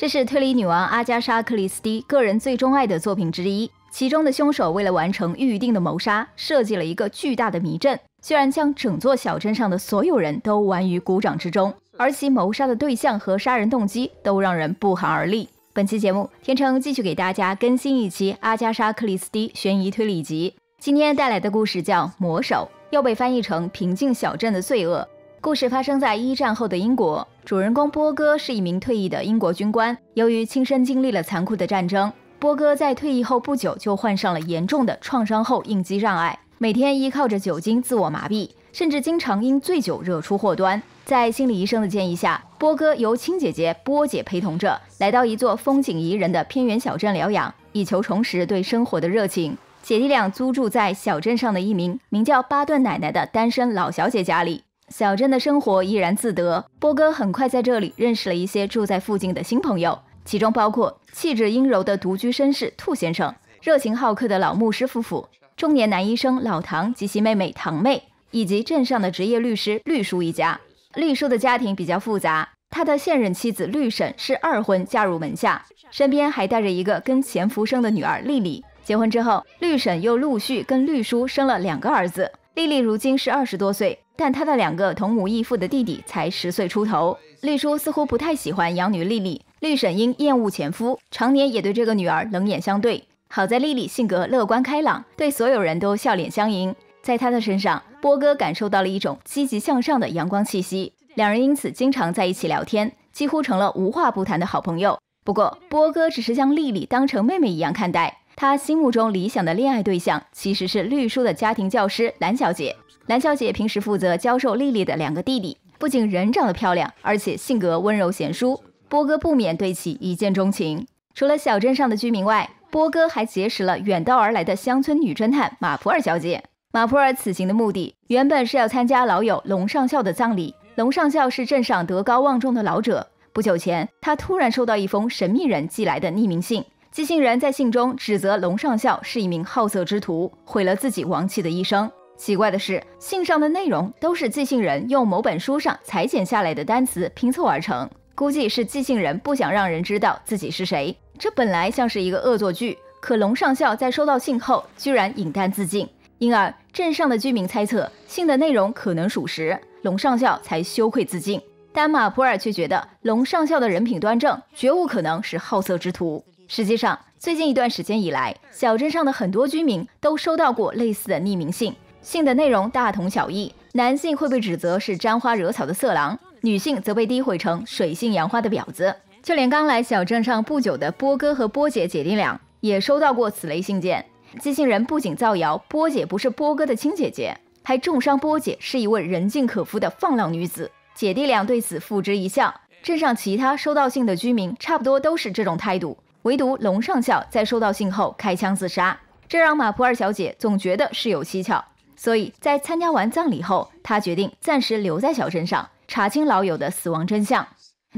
这是推理女王阿加莎·克里斯蒂个人最钟爱的作品之一。其中的凶手为了完成预定的谋杀，设计了一个巨大的迷阵，居然将整座小镇上的所有人都玩于鼓掌之中。而其谋杀的对象和杀人动机都让人不寒而栗。本期节目，天成继续给大家更新一期阿加莎·克里斯蒂悬疑推理集。今天带来的故事叫《魔手》，又被翻译成《平静小镇的罪恶》。故事发生在一战后的英国。主人公波哥是一名退役的英国军官，由于亲身经历了残酷的战争，波哥在退役后不久就患上了严重的创伤后应激障碍，每天依靠着酒精自我麻痹，甚至经常因醉酒惹出祸端。在心理医生的建议下，波哥由亲姐姐波姐陪同着来到一座风景宜人的偏远小镇疗养，以求重拾对生活的热情。姐弟俩租住在小镇上的一名名叫巴顿奶奶的单身老小姐家里。小镇的生活依然自得。波哥很快在这里认识了一些住在附近的新朋友，其中包括气质阴柔的独居绅士兔先生、热情好客的老牧师夫妇、中年男医生老唐及其妹妹堂妹，以及镇上的职业律师绿叔一家。绿叔的家庭比较复杂，他的现任妻子绿婶是二婚嫁入门下，身边还带着一个跟前福生的女儿丽丽。结婚之后，绿婶又陆续跟绿叔生了两个儿子。丽丽如今是二十多岁。但他的两个同母异父的弟弟才十岁出头，绿叔似乎不太喜欢养女丽丽，绿婶因厌恶前夫，常年也对这个女儿冷眼相对。好在丽丽性格乐观开朗，对所有人都笑脸相迎，在她的身上，波哥感受到了一种积极向上的阳光气息，两人因此经常在一起聊天，几乎成了无话不谈的好朋友。不过，波哥只是将丽丽当成妹妹一样看待。他心目中理想的恋爱对象其实是绿师的家庭教师蓝小姐。蓝小姐平时负责教授丽丽的两个弟弟，不仅人长得漂亮，而且性格温柔贤淑。波哥不免对其一见钟情。除了小镇上的居民外，波哥还结识了远道而来的乡村女侦探马普尔小姐。马普尔此行的目的原本是要参加老友龙上校的葬礼。龙上校是镇上德高望重的老者。不久前，他突然收到一封神秘人寄来的匿名信。寄信人在信中指责龙上校是一名好色之徒，毁了自己亡妻的一生。奇怪的是，信上的内容都是寄信人用某本书上裁剪下来的单词拼凑而成，估计是寄信人不想让人知道自己是谁。这本来像是一个恶作剧，可龙上校在收到信后居然饮弹自尽。因而，镇上的居民猜测信的内容可能属实，龙上校才羞愧自尽。但马普尔却觉得龙上校的人品端正，绝无可能是好色之徒。实际上，最近一段时间以来，小镇上的很多居民都收到过类似的匿名信，信的内容大同小异。男性会被指责是沾花惹草的色狼，女性则被诋毁成水性杨花的婊子。就连刚来小镇上不久的波哥和波姐姐弟俩也收到过此类信件。寄信人不仅造谣波姐不是波哥的亲姐姐，还重伤波姐是一位人尽可夫的放浪女子。姐弟俩对此付之一笑。镇上其他收到信的居民差不多都是这种态度。唯独龙上校在收到信后开枪自杀，这让马普尔小姐总觉得事有蹊跷。所以在参加完葬礼后，她决定暂时留在小镇上查清老友的死亡真相。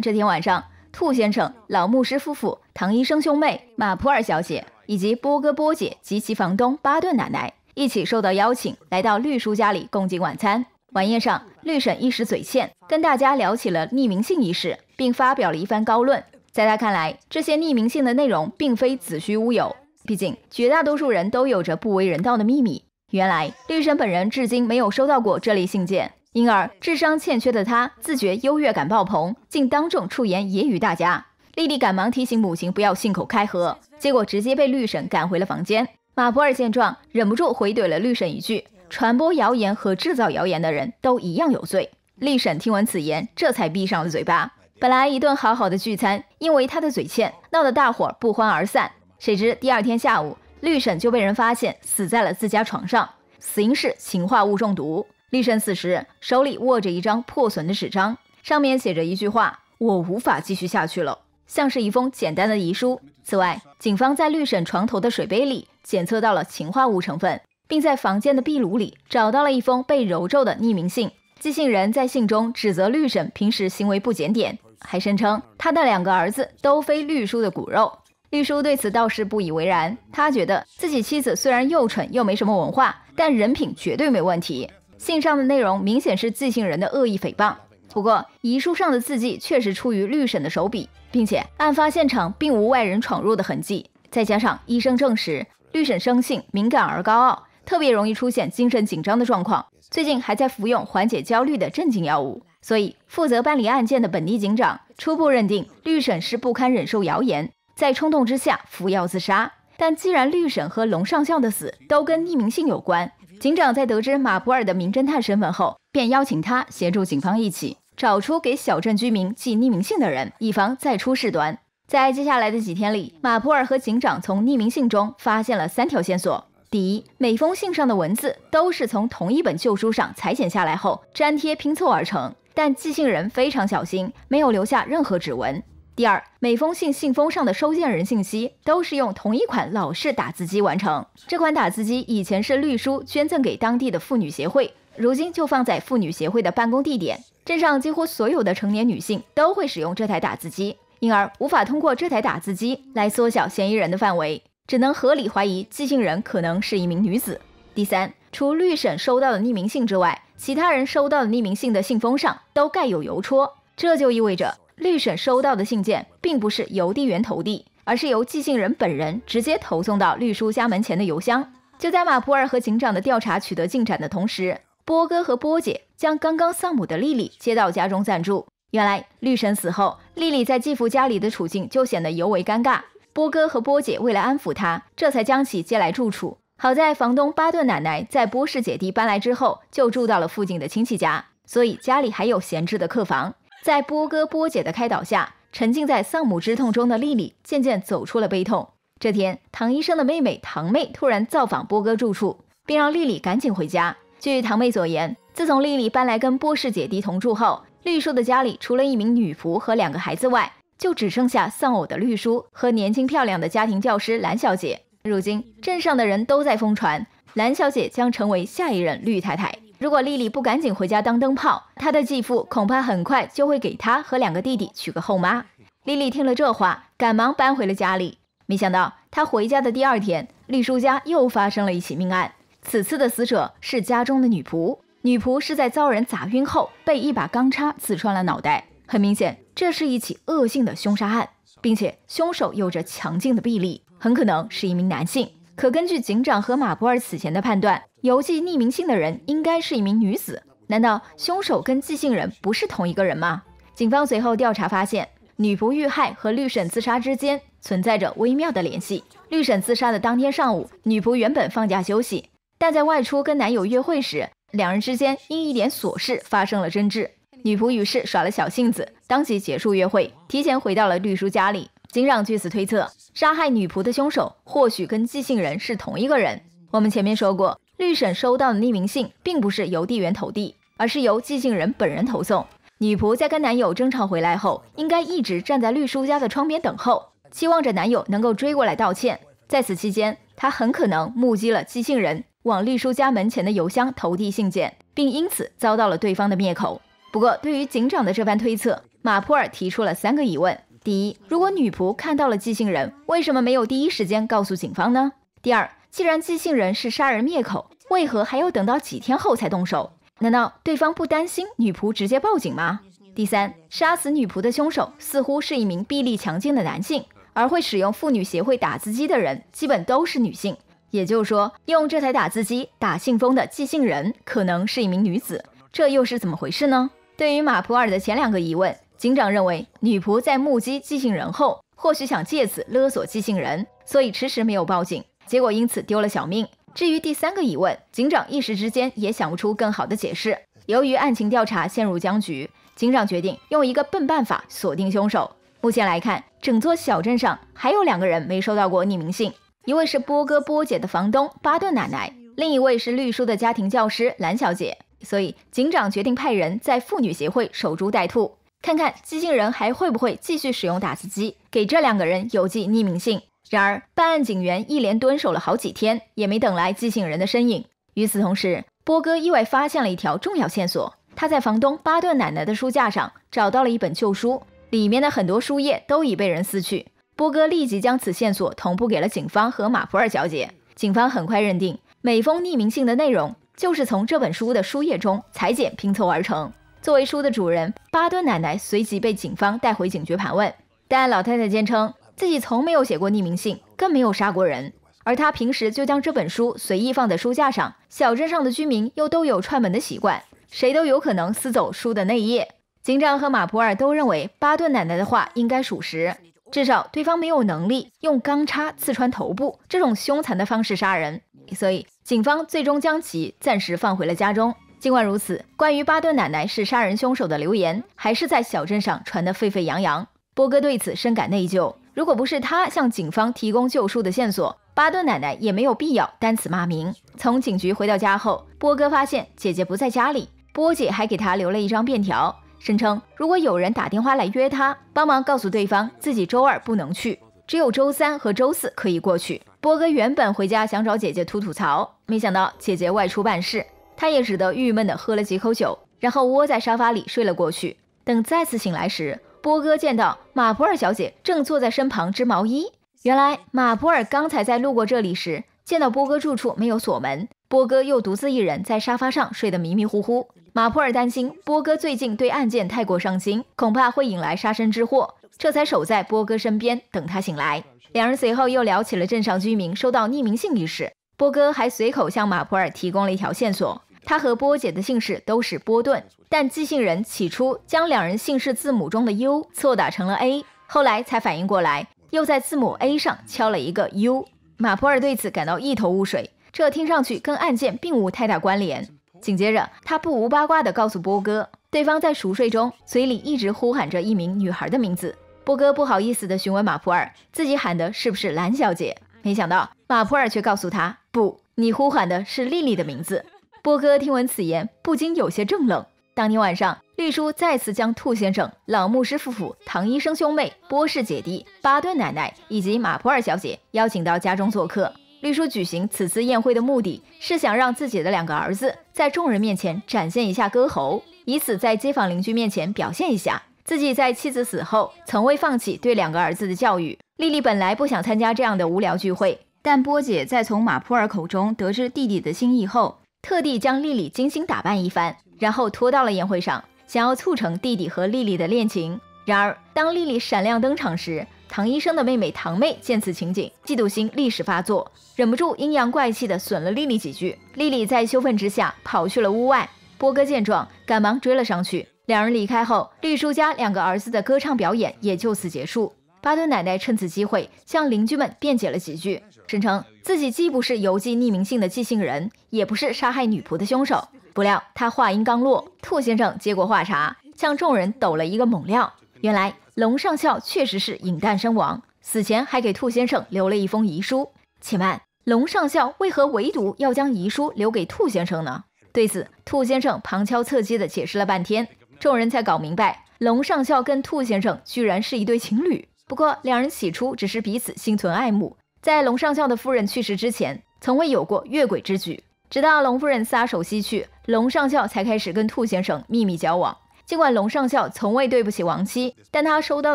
这天晚上，兔先生、老牧师夫妇、唐医生兄妹、马普尔小姐以及波哥波姐及其房东巴顿奶奶一起受到邀请，来到绿叔家里共进晚餐。晚宴上，绿婶一时嘴欠，跟大家聊起了匿名信一事，并发表了一番高论。在他看来，这些匿名信的内容并非子虚乌有。毕竟绝大多数人都有着不为人道的秘密。原来，律神本人至今没有收到过这类信件，因而智商欠缺的他自觉优越感爆棚，竟当众出言揶揄大家。莉莉赶忙提醒母亲不要信口开河，结果直接被律审赶回了房间。马普尔见状，忍不住回怼了律审一句：“传播谣言和制造谣言的人都一样有罪。”律审听闻此言，这才闭上了嘴巴。本来一顿好好的聚餐，因为他的嘴欠，闹得大伙儿不欢而散。谁知第二天下午，绿婶就被人发现死在了自家床上，死因是氰化物中毒。绿婶死时手里握着一张破损的纸张，上面写着一句话：“我无法继续下去了”，像是一封简单的遗书。此外，警方在绿婶床头的水杯里检测到了氰化物成分，并在房间的壁炉里找到了一封被揉皱的匿名信。寄信人在信中指责绿婶平时行为不检点。还声称他的两个儿子都非绿叔的骨肉。绿叔对此倒是不以为然，他觉得自己妻子虽然又蠢又没什么文化，但人品绝对没问题。信上的内容明显是寄信人的恶意诽谤。不过遗书上的字迹确实出于律审的手笔，并且案发现场并无外人闯入的痕迹。再加上医生证实，律审生性敏感而高傲，特别容易出现精神紧张的状况，最近还在服用缓解焦虑的镇静药物。所以，负责办理案件的本地警长初步认定，律审是不堪忍受谣言，在冲动之下服药自杀。但既然律审和龙上校的死都跟匿名信有关，警长在得知马普尔的名侦探身份后，便邀请他协助警方一起找出给小镇居民寄匿名信的人，以防再出事端。在接下来的几天里，马普尔和警长从匿名信中发现了三条线索：第一，每封信上的文字都是从同一本旧书上裁剪下来后粘贴拼凑而成。但寄信人非常小心，没有留下任何指纹。第二，每封信信封上的收件人信息都是用同一款老式打字机完成。这款打字机以前是绿书捐赠给当地的妇女协会，如今就放在妇女协会的办公地点。镇上几乎所有的成年女性都会使用这台打字机，因而无法通过这台打字机来缩小嫌疑人的范围，只能合理怀疑寄信人可能是一名女子。第三。除绿婶收到的匿名信之外，其他人收到的匿名信的信封上都盖有邮戳，这就意味着绿婶收到的信件并不是邮递员投递，而是由寄信人本人直接投送到律师家门前的邮箱。就在马普尔和警长的调查取得进展的同时，波哥和波姐将刚刚丧母的莉莉接到家中暂住。原来绿婶死后，莉莉在继父家里的处境就显得尤为尴尬。波哥和波姐为了安抚她，这才将其接来住处。好在房东巴顿奶奶在波氏姐弟搬来之后，就住到了附近的亲戚家，所以家里还有闲置的客房。在波哥、波姐的开导下，沉浸在丧母之痛中的丽丽渐渐走出了悲痛。这天，唐医生的妹妹堂妹突然造访波哥住处，并让丽丽赶紧回家。据堂妹所言，自从丽丽搬来跟波氏姐弟同住后，绿叔的家里除了一名女仆和两个孩子外，就只剩下丧偶的绿叔和年轻漂亮的家庭教师蓝小姐。如今镇上的人都在疯传，蓝小姐将成为下一任绿太太。如果丽丽不赶紧回家当灯泡，她的继父恐怕很快就会给她和两个弟弟娶个后妈。丽丽听了这话，赶忙搬回了家里。没想到，她回家的第二天，丽叔家又发生了一起命案。此次的死者是家中的女仆，女仆是在遭人砸晕后，被一把钢叉刺穿了脑袋。很明显，这是一起恶性的凶杀案，并且凶手有着强劲的臂力。很可能是一名男性，可根据警长和马博尔此前的判断，邮寄匿名信的人应该是一名女子。难道凶手跟寄信人不是同一个人吗？警方随后调查发现，女仆遇害和律婶自杀之间存在着微妙的联系。律婶自杀的当天上午，女仆原本放假休息，但在外出跟男友约会时，两人之间因一点琐事发生了争执。女仆于是耍了小性子，当即结束约会，提前回到了律叔家里。警长据此推测，杀害女仆的凶手或许跟寄信人是同一个人。我们前面说过，律审收到的匿名信并不是邮递员投递，而是由寄信人本人投送。女仆在跟男友争吵回来后，应该一直站在律叔家的窗边等候，期望着男友能够追过来道歉。在此期间，她很可能目击了寄信人往律叔家门前的邮箱投递信件，并因此遭到了对方的灭口。不过，对于警长的这番推测，马普尔提出了三个疑问。第一，如果女仆看到了寄信人，为什么没有第一时间告诉警方呢？第二，既然寄信人是杀人灭口，为何还要等到几天后才动手？难道对方不担心女仆直接报警吗？第三，杀死女仆的凶手似乎是一名臂力强劲的男性，而会使用妇女协会打字机的人基本都是女性，也就是说，用这台打字机打信封的寄信人可能是一名女子，这又是怎么回事呢？对于马普尔的前两个疑问。警长认为，女仆在目击寄信人后，或许想借此勒索寄信人，所以迟迟没有报警，结果因此丢了小命。至于第三个疑问，警长一时之间也想不出更好的解释。由于案情调查陷入僵局，警长决定用一个笨办法锁定凶手。目前来看，整座小镇上还有两个人没收到过匿名信，一位是波哥波姐的房东巴顿奶奶，另一位是绿叔的家庭教师兰小姐。所以，警长决定派人在妇女协会守株待兔。看看寄信人还会不会继续使用打字机给这两个人邮寄匿名信？然而，办案警员一连蹲守了好几天，也没等来寄信人的身影。与此同时，波哥意外发现了一条重要线索，他在房东巴顿奶奶的书架上找到了一本旧书，里面的很多书页都已被人撕去。波哥立即将此线索同步给了警方和马普尔小姐。警方很快认定，每封匿名信的内容就是从这本书的书页中裁剪拼凑而成。作为书的主人，巴顿奶奶随即被警方带回警局盘问，但老太太坚称自己从没有写过匿名信，更没有杀过人。而她平时就将这本书随意放在书架上，小镇上的居民又都有串门的习惯，谁都有可能撕走书的内页。警长和马普尔都认为巴顿奶奶的话应该属实，至少对方没有能力用钢叉刺穿头部这种凶残的方式杀人，所以警方最终将其暂时放回了家中。尽管如此，关于巴顿奶奶是杀人凶手的流言还是在小镇上传得沸沸扬扬。波哥对此深感内疚，如果不是他向警方提供救赎的线索，巴顿奶奶也没有必要担此骂名。从警局回到家后，波哥发现姐姐不在家里，波姐还给他留了一张便条，声称如果有人打电话来约他，帮忙告诉对方自己周二不能去，只有周三和周四可以过去。波哥原本回家想找姐姐吐吐槽，没想到姐姐外出办事。他也只得郁闷地喝了几口酒，然后窝在沙发里睡了过去。等再次醒来时，波哥见到马普尔小姐正坐在身旁织毛衣。原来马普尔刚才在路过这里时，见到波哥住处没有锁门，波哥又独自一人在沙发上睡得迷迷糊糊。马普尔担心波哥最近对案件太过上心，恐怕会引来杀身之祸，这才守在波哥身边等他醒来。两人随后又聊起了镇上居民收到匿名信一事，波哥还随口向马普尔提供了一条线索。他和波姐的姓氏都是波顿，但寄信人起初将两人姓氏字母中的 U 错打成了 A，后来才反应过来，又在字母 A 上敲了一个 U。马普尔对此感到一头雾水，这听上去跟案件并无太大关联。紧接着，他不无八卦的告诉波哥，对方在熟睡中嘴里一直呼喊着一名女孩的名字。波哥不好意思的询问马普尔，自己喊的是不是兰小姐？没想到马普尔却告诉他，不，你呼喊的是丽丽的名字。波哥听闻此言，不禁有些怔愣。当天晚上，绿叔再次将兔先生、老牧师夫妇、唐医生兄妹、波氏姐弟、巴顿奶奶以及马普尔小姐邀请到家中做客。绿叔举行此次宴会的目的是想让自己的两个儿子在众人面前展现一下歌喉，以此在街坊邻居面前表现一下自己在妻子死后从未放弃对两个儿子的教育。丽丽本来不想参加这样的无聊聚会，但波姐在从马普尔口中得知弟弟的心意后。特地将丽丽精心打扮一番，然后拖到了宴会上，想要促成弟弟和丽丽的恋情。然而，当丽丽闪亮登场时，唐医生的妹妹堂妹见此情景，嫉妒心立时发作，忍不住阴阳怪气地损了丽丽几句。丽丽在羞愤之下跑去了屋外，波哥见状，赶忙追了上去。两人离开后，绿叔家两个儿子的歌唱表演也就此结束。巴顿奶奶趁此机会向邻居们辩解了几句，声称。自己既不是邮寄匿名信的寄信人，也不是杀害女仆的凶手。不料他话音刚落，兔先生接过话茬，向众人抖了一个猛料：原来龙上校确实是引弹身亡，死前还给兔先生留了一封遗书。且慢，龙上校为何唯独要将遗书留给兔先生呢？对此，兔先生旁敲侧击地解释了半天，众人才搞明白，龙上校跟兔先生居然是一对情侣。不过两人起初只是彼此心存爱慕。在龙上校的夫人去世之前，从未有过越轨之举。直到龙夫人撒手西去，龙上校才开始跟兔先生秘密交往。尽管龙上校从未对不起亡妻，但他收到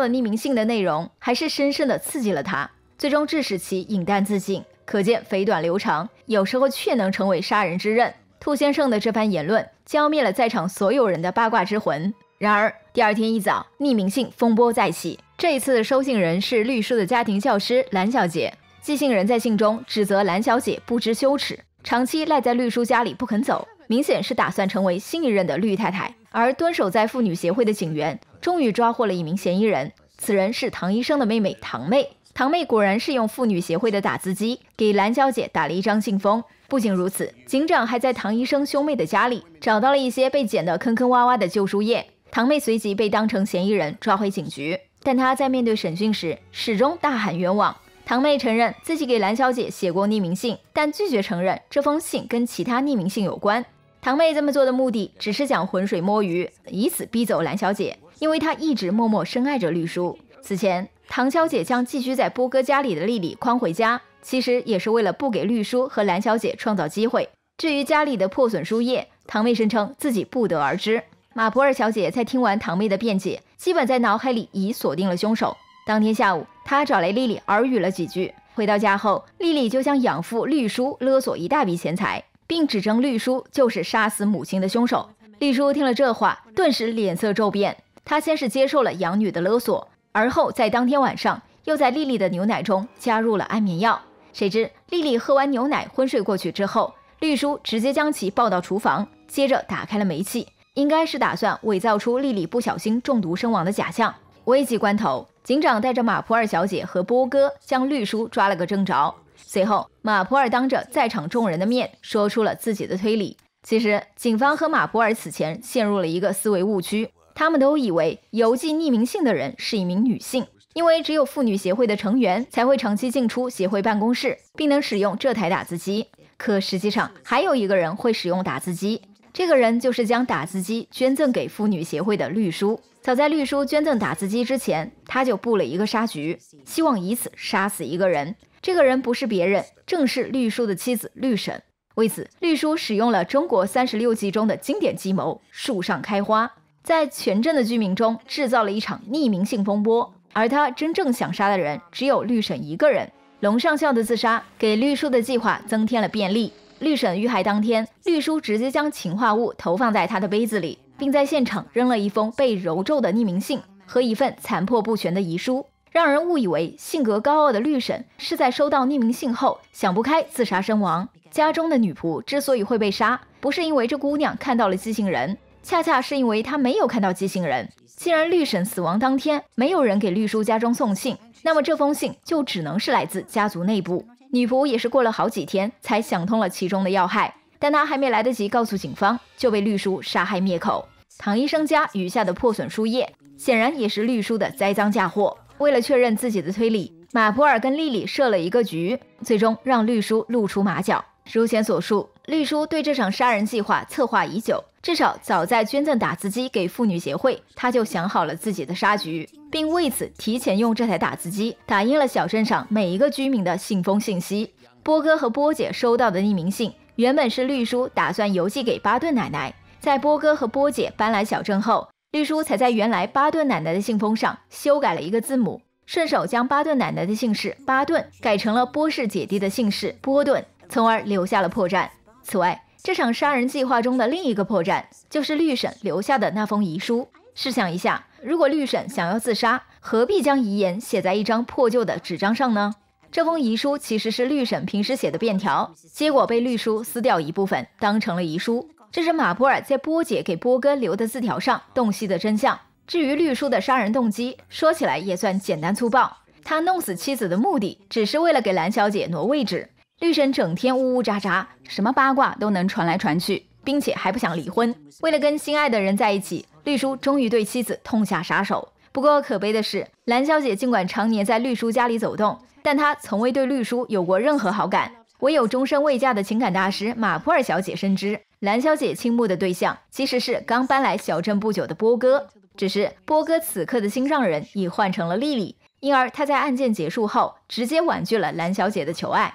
了匿名信的内容，还是深深的刺激了他，最终致使其饮弹自尽。可见，肥短流长，有时候却能成为杀人之刃。兔先生的这番言论浇灭了在场所有人的八卦之魂。然而，第二天一早，匿名信风波再起。这一次的收信人是律师的家庭教师蓝小姐。寄信人在信中指责蓝小姐不知羞耻，长期赖在律叔家里不肯走，明显是打算成为新一任的绿太太。而蹲守在妇女协会的警员终于抓获了一名嫌疑人，此人是唐医生的妹妹堂妹。堂妹果然是用妇女协会的打字机给蓝小姐打了一张信封。不仅如此，警长还在唐医生兄妹的家里找到了一些被剪的坑坑洼洼的旧书页。堂妹随即被当成嫌疑人抓回警局，但她在面对审讯时始终大喊冤枉。堂妹承认自己给蓝小姐写过匿名信，但拒绝承认这封信跟其他匿名信有关。堂妹这么做的目的只是想浑水摸鱼，以此逼走蓝小姐，因为她一直默默深爱着绿叔。此前，唐小姐将寄居在波哥家里的丽丽诓回家，其实也是为了不给绿叔和蓝小姐创造机会。至于家里的破损书页，堂妹声称自己不得而知。马普尔小姐在听完堂妹的辩解，基本在脑海里已锁定了凶手。当天下午。他找来丽丽，耳语了几句。回到家后，丽丽就向养父绿叔勒索一大笔钱财，并指证绿叔就是杀死母亲的凶手。绿叔听了这话，顿时脸色骤变。他先是接受了养女的勒索，而后在当天晚上又在丽丽的牛奶中加入了安眠药。谁知丽丽喝完牛奶昏睡过去之后，绿叔直接将其抱到厨房，接着打开了煤气，应该是打算伪造出丽丽不小心中毒身亡的假象。危急关头。警长带着马普尔小姐和波哥将律叔抓了个正着。随后，马普尔当着在场众人的面说出了自己的推理。其实，警方和马普尔此前陷入了一个思维误区，他们都以为邮寄匿名信的人是一名女性，因为只有妇女协会的成员才会长期进出协会办公室，并能使用这台打字机。可实际上，还有一个人会使用打字机，这个人就是将打字机捐赠给妇女协会的律叔。早在绿叔捐赠打字机之前，他就布了一个杀局，希望以此杀死一个人。这个人不是别人，正是绿叔的妻子绿婶。为此，绿叔使用了中国三十六计中的经典计谋“树上开花”，在全镇的居民中制造了一场匿名性风波。而他真正想杀的人只有绿婶一个人。龙上校的自杀给绿叔的计划增添了便利。绿婶遇害当天，绿叔直接将氰化物投放在他的杯子里。并在现场扔了一封被揉皱的匿名信和一份残破不全的遗书，让人误以为性格高傲的律婶是在收到匿名信后想不开自杀身亡。家中的女仆之所以会被杀，不是因为这姑娘看到了寄信人，恰恰是因为她没有看到寄信人。既然律婶死亡当天没有人给律叔家中送信，那么这封信就只能是来自家族内部。女仆也是过了好几天才想通了其中的要害。但他还没来得及告诉警方，就被绿叔杀害灭口。唐医生家余下的破损书页，显然也是绿叔的栽赃嫁祸。为了确认自己的推理，马普尔跟莉莉设了一个局，最终让绿叔露出马脚。如前所述，绿叔对这场杀人计划策划已久，至少早在捐赠打字机给妇女协会，他就想好了自己的杀局，并为此提前用这台打字机打印了小镇上每一个居民的信封信息。波哥和波姐收到的匿名信。原本是绿叔打算邮寄给巴顿奶奶，在波哥和波姐搬来小镇后，绿叔才在原来巴顿奶奶的信封上修改了一个字母，顺手将巴顿奶奶的姓氏巴顿改成了波氏姐弟的姓氏波顿，从而留下了破绽。此外，这场杀人计划中的另一个破绽就是绿婶留下的那封遗书。试想一下，如果绿婶想要自杀，何必将遗言写在一张破旧的纸张上呢？这封遗书其实是绿婶平时写的便条，结果被绿叔撕掉一部分，当成了遗书。这是马普尔在波姐给波哥留的字条上洞悉的真相。至于绿叔的杀人动机，说起来也算简单粗暴。他弄死妻子的目的，只是为了给蓝小姐挪位置。绿婶整天呜呜喳喳，什么八卦都能传来传去，并且还不想离婚。为了跟心爱的人在一起，绿叔终于对妻子痛下杀手。不过可悲的是，蓝小姐尽管常年在绿叔家里走动。但他从未对律书有过任何好感，唯有终身未嫁的情感大师马普尔小姐深知，蓝小姐倾慕的对象其实是刚搬来小镇不久的波哥，只是波哥此刻的心上人已换成了莉莉，因而他在案件结束后直接婉拒了蓝小姐的求爱。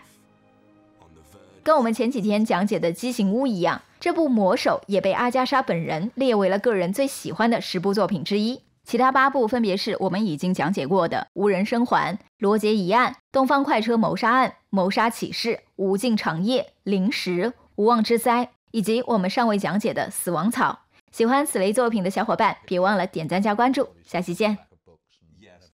跟我们前几天讲解的《畸形屋》一样，这部《魔手》也被阿加莎本人列为了个人最喜欢的十部作品之一。其他八部分别是我们已经讲解过的《无人生还》《罗杰疑案》《东方快车谋杀案》《谋杀启示》《无尽长夜》《灵石》《无妄之灾》，以及我们尚未讲解的《死亡草》。喜欢此类作品的小伙伴，别忘了点赞加关注，下期见。